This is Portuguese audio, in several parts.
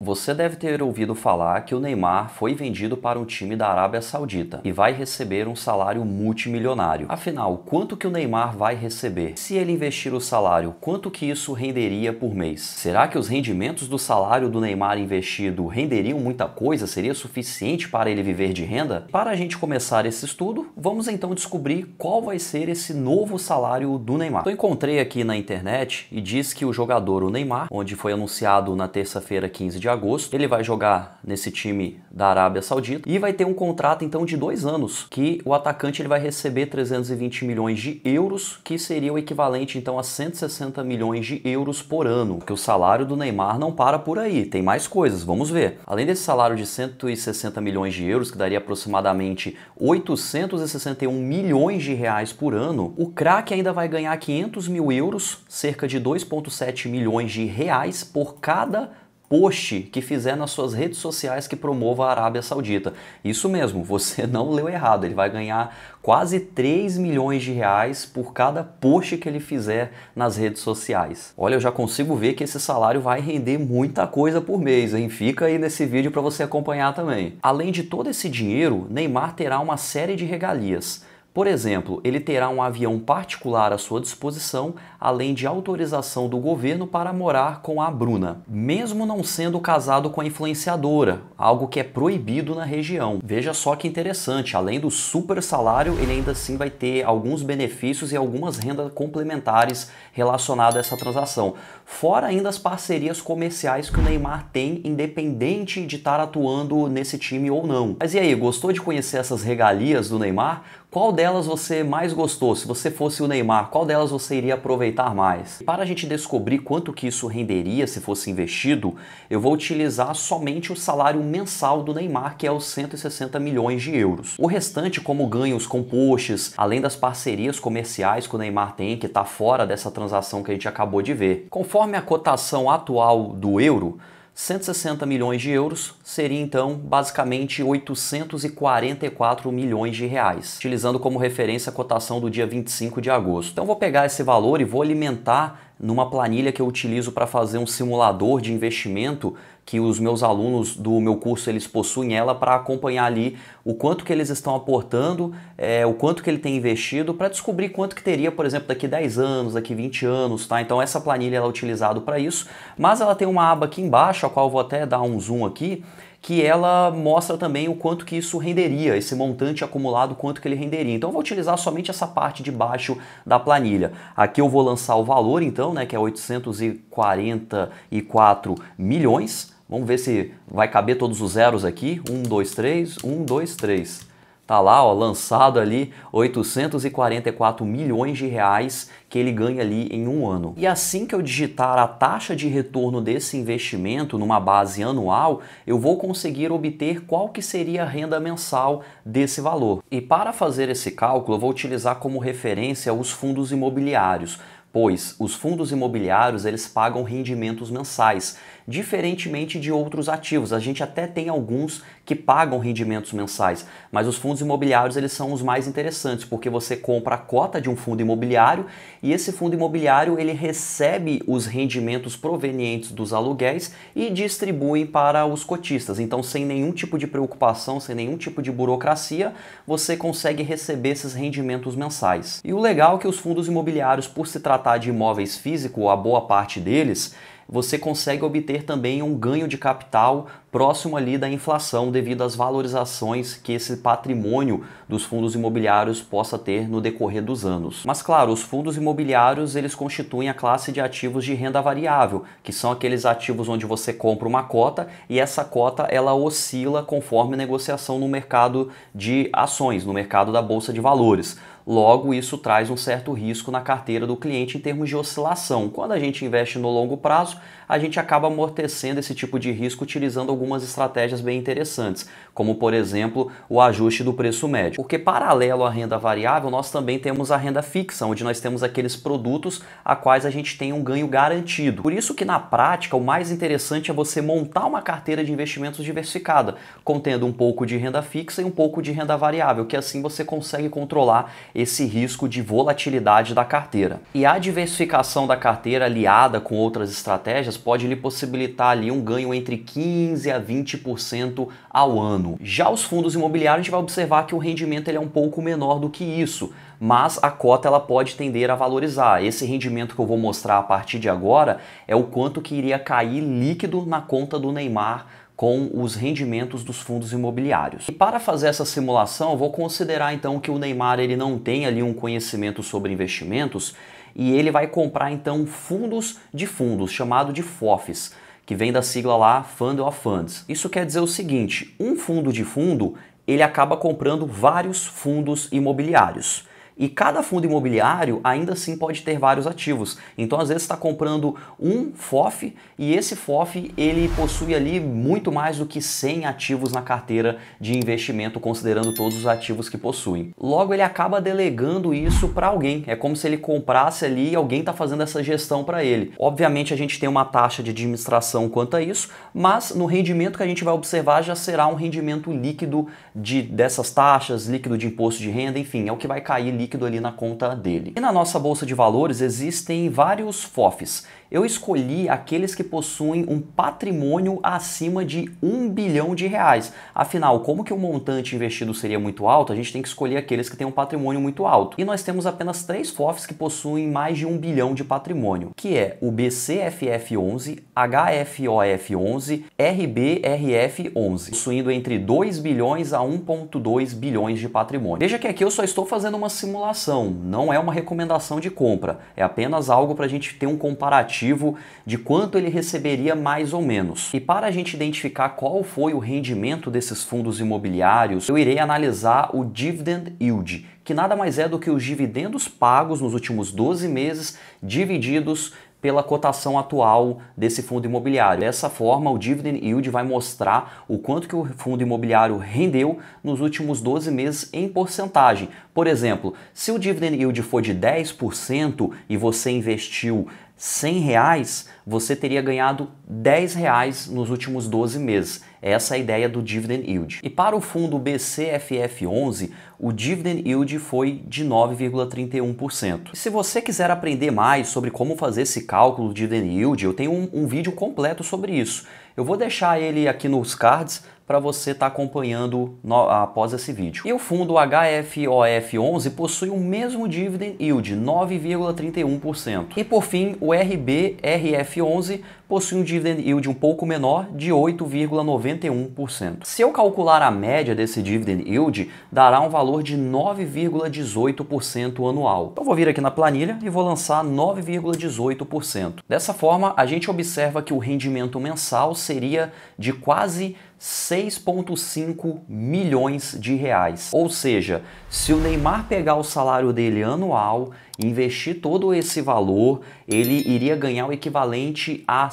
Você deve ter ouvido falar que o Neymar foi vendido para um time da Arábia Saudita e vai receber um salário multimilionário. Afinal, quanto que o Neymar vai receber? Se ele investir o salário, quanto que isso renderia por mês? Será que os rendimentos do salário do Neymar investido renderiam muita coisa? Seria suficiente para ele viver de renda? Para a gente começar esse estudo, vamos então descobrir qual vai ser esse novo salário do Neymar. Eu encontrei aqui na internet e diz que o jogador o Neymar, onde foi anunciado na terça-feira 15 de de agosto. Ele vai jogar nesse time da Arábia Saudita e vai ter um contrato então de dois anos que o atacante ele vai receber 320 milhões de euros, que seria o equivalente então a 160 milhões de euros por ano. Que o salário do Neymar não para por aí, tem mais coisas, vamos ver. Além desse salário de 160 milhões de euros, que daria aproximadamente 861 milhões de reais por ano, o craque ainda vai ganhar 500 mil euros, cerca de 2,7 milhões de reais por cada post que fizer nas suas redes sociais que promova a Arábia Saudita. Isso mesmo, você não leu errado, ele vai ganhar quase 3 milhões de reais por cada post que ele fizer nas redes sociais. Olha, eu já consigo ver que esse salário vai render muita coisa por mês, hein? Fica aí nesse vídeo para você acompanhar também. Além de todo esse dinheiro, Neymar terá uma série de regalias por exemplo, ele terá um avião particular à sua disposição, além de autorização do governo para morar com a Bruna, mesmo não sendo casado com a influenciadora, algo que é proibido na região. Veja só que interessante, além do super salário, ele ainda assim vai ter alguns benefícios e algumas rendas complementares relacionadas a essa transação. Fora ainda as parcerias comerciais que o Neymar tem, independente de estar atuando nesse time ou não. Mas e aí, gostou de conhecer essas regalias do Neymar? Qual delas você mais gostou? Se você fosse o Neymar, qual delas você iria aproveitar mais? Para a gente descobrir quanto que isso renderia se fosse investido, eu vou utilizar somente o salário mensal do Neymar, que é os 160 milhões de euros. O restante, como ganhos com posts, além das parcerias comerciais que o Neymar tem, que está fora dessa transação que a gente acabou de ver. Conforme a cotação atual do euro, 160 milhões de euros seria então basicamente 844 milhões de reais, utilizando como referência a cotação do dia 25 de agosto. Então vou pegar esse valor e vou alimentar numa planilha que eu utilizo para fazer um simulador de investimento que os meus alunos do meu curso eles possuem ela para acompanhar ali o quanto que eles estão aportando, é, o quanto que ele tem investido para descobrir quanto que teria, por exemplo, daqui 10 anos, daqui 20 anos, tá? Então essa planilha ela é utilizada para isso, mas ela tem uma aba aqui embaixo, a qual eu vou até dar um zoom aqui, que ela mostra também o quanto que isso renderia, esse montante acumulado, quanto que ele renderia. Então eu vou utilizar somente essa parte de baixo da planilha. Aqui eu vou lançar o valor então, né, que é 844 milhões. Vamos ver se vai caber todos os zeros aqui. 1, 2, 3, 1, 2, 3. Tá lá, ó, lançado ali 844 milhões de reais que ele ganha ali em um ano. E assim que eu digitar a taxa de retorno desse investimento numa base anual, eu vou conseguir obter qual que seria a renda mensal desse valor. E para fazer esse cálculo, eu vou utilizar como referência os fundos imobiliários, pois os fundos imobiliários eles pagam rendimentos mensais diferentemente de outros ativos. A gente até tem alguns que pagam rendimentos mensais, mas os fundos imobiliários eles são os mais interessantes, porque você compra a cota de um fundo imobiliário e esse fundo imobiliário ele recebe os rendimentos provenientes dos aluguéis e distribui para os cotistas. Então, sem nenhum tipo de preocupação, sem nenhum tipo de burocracia, você consegue receber esses rendimentos mensais. E o legal é que os fundos imobiliários, por se tratar de imóveis físicos, a boa parte deles, você consegue obter também um ganho de capital próximo ali da inflação devido às valorizações que esse patrimônio dos fundos imobiliários possa ter no decorrer dos anos. Mas claro, os fundos imobiliários, eles constituem a classe de ativos de renda variável, que são aqueles ativos onde você compra uma cota e essa cota ela oscila conforme a negociação no mercado de ações, no mercado da bolsa de valores. Logo, isso traz um certo risco na carteira do cliente em termos de oscilação. Quando a gente investe no longo prazo, a gente acaba amortecendo esse tipo de risco utilizando algumas estratégias bem interessantes, como por exemplo o ajuste do preço médio. Porque paralelo à renda variável, nós também temos a renda fixa, onde nós temos aqueles produtos a quais a gente tem um ganho garantido. Por isso que na prática o mais interessante é você montar uma carteira de investimentos diversificada, contendo um pouco de renda fixa e um pouco de renda variável, que assim você consegue controlar esse risco de volatilidade da carteira. E a diversificação da carteira aliada com outras estratégias pode lhe possibilitar ali um ganho entre 15 a 20% ao ano. Já os fundos imobiliários a gente vai observar que o rendimento ele é um pouco menor do que isso, mas a cota ela pode tender a valorizar. Esse rendimento que eu vou mostrar a partir de agora é o quanto que iria cair líquido na conta do Neymar com os rendimentos dos fundos imobiliários. E para fazer essa simulação, vou considerar então que o Neymar ele não tem ali um conhecimento sobre investimentos e ele vai comprar então fundos de fundos, chamado de FOFs, que vem da sigla lá Fund of Funds. Isso quer dizer o seguinte, um fundo de fundo, ele acaba comprando vários fundos imobiliários. E cada fundo imobiliário ainda assim pode ter vários ativos. Então, às vezes, está comprando um FOF e esse FOF ele possui ali muito mais do que 100 ativos na carteira de investimento, considerando todos os ativos que possuem. Logo, ele acaba delegando isso para alguém. É como se ele comprasse ali e alguém está fazendo essa gestão para ele. Obviamente, a gente tem uma taxa de administração quanto a isso, mas no rendimento que a gente vai observar já será um rendimento líquido de dessas taxas, líquido de imposto de renda, enfim, é o que vai cair líquido ali na conta dele. E na nossa bolsa de valores existem vários FOFs. Eu escolhi aqueles que possuem um patrimônio acima de um bilhão de reais. Afinal, como que o montante investido seria muito alto, a gente tem que escolher aqueles que têm um patrimônio muito alto. E nós temos apenas três FOFs que possuem mais de um bilhão de patrimônio, que é o BCFF11, HFOF11, RBRF11, possuindo entre 2 bilhões a 1.2 bilhões de patrimônio. Veja que aqui eu só estou fazendo uma simulação simulação, não é uma recomendação de compra, é apenas algo para a gente ter um comparativo de quanto ele receberia mais ou menos. E para a gente identificar qual foi o rendimento desses fundos imobiliários, eu irei analisar o dividend yield, que nada mais é do que os dividendos pagos nos últimos 12 meses divididos pela cotação atual desse fundo imobiliário. Dessa forma, o dividend yield vai mostrar o quanto que o fundo imobiliário rendeu nos últimos 12 meses em porcentagem. Por exemplo, se o dividend yield for de 10% e você investiu 100 reais, você teria ganhado 10 reais nos últimos 12 meses. Essa é a ideia do dividend yield. E para o fundo BCFF11, o dividend yield foi de 9,31%. Se você quiser aprender mais sobre como fazer esse cálculo de dividend yield, eu tenho um, um vídeo completo sobre isso. Eu vou deixar ele aqui nos cards para você estar tá acompanhando no, após esse vídeo. E o fundo HFOF11 possui o mesmo dividend yield, 9,31%. E por fim, o RBRF11 possui um dividend yield um pouco menor de 8,91%. Se eu calcular a média desse dividend yield, dará um valor de 9,18% anual. Então vou vir aqui na planilha e vou lançar 9,18%. Dessa forma, a gente observa que o rendimento mensal seria de quase 6,5 milhões de reais. Ou seja, se o Neymar pegar o salário dele anual investir todo esse valor, ele iria ganhar o equivalente a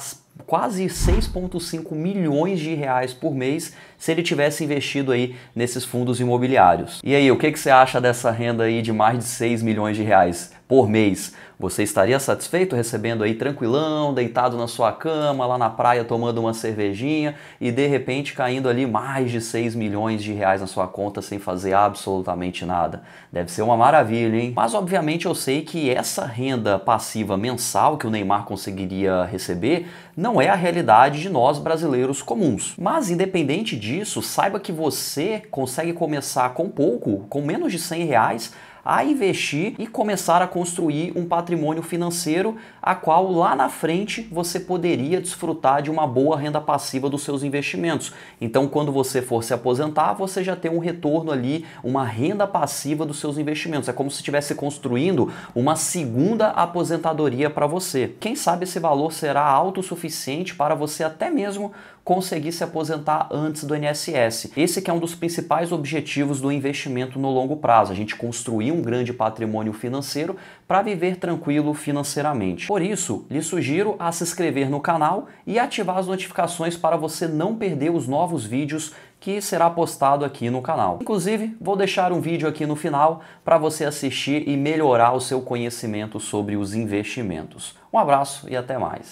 quase 6,5 milhões de reais por mês se ele tivesse investido aí nesses fundos imobiliários. E aí, o que, que você acha dessa renda aí de mais de 6 milhões de reais? por mês. Você estaria satisfeito recebendo aí tranquilão, deitado na sua cama, lá na praia tomando uma cervejinha e de repente caindo ali mais de 6 milhões de reais na sua conta sem fazer absolutamente nada? Deve ser uma maravilha, hein? Mas obviamente eu sei que essa renda passiva mensal que o Neymar conseguiria receber não é a realidade de nós brasileiros comuns. Mas independente disso, saiba que você consegue começar com pouco, com menos de 100 reais, a investir e começar a construir um patrimônio financeiro a qual lá na frente você poderia desfrutar de uma boa renda passiva dos seus investimentos. Então, quando você for se aposentar, você já tem um retorno ali, uma renda passiva dos seus investimentos. É como se estivesse construindo uma segunda aposentadoria para você. Quem sabe esse valor será alto o suficiente para você até mesmo conseguir se aposentar antes do INSS. Esse que é um dos principais objetivos do investimento no longo prazo, a gente construir um grande patrimônio financeiro para viver tranquilo financeiramente. Por isso, lhe sugiro a se inscrever no canal e ativar as notificações para você não perder os novos vídeos que será postado aqui no canal. Inclusive, vou deixar um vídeo aqui no final para você assistir e melhorar o seu conhecimento sobre os investimentos. Um abraço e até mais.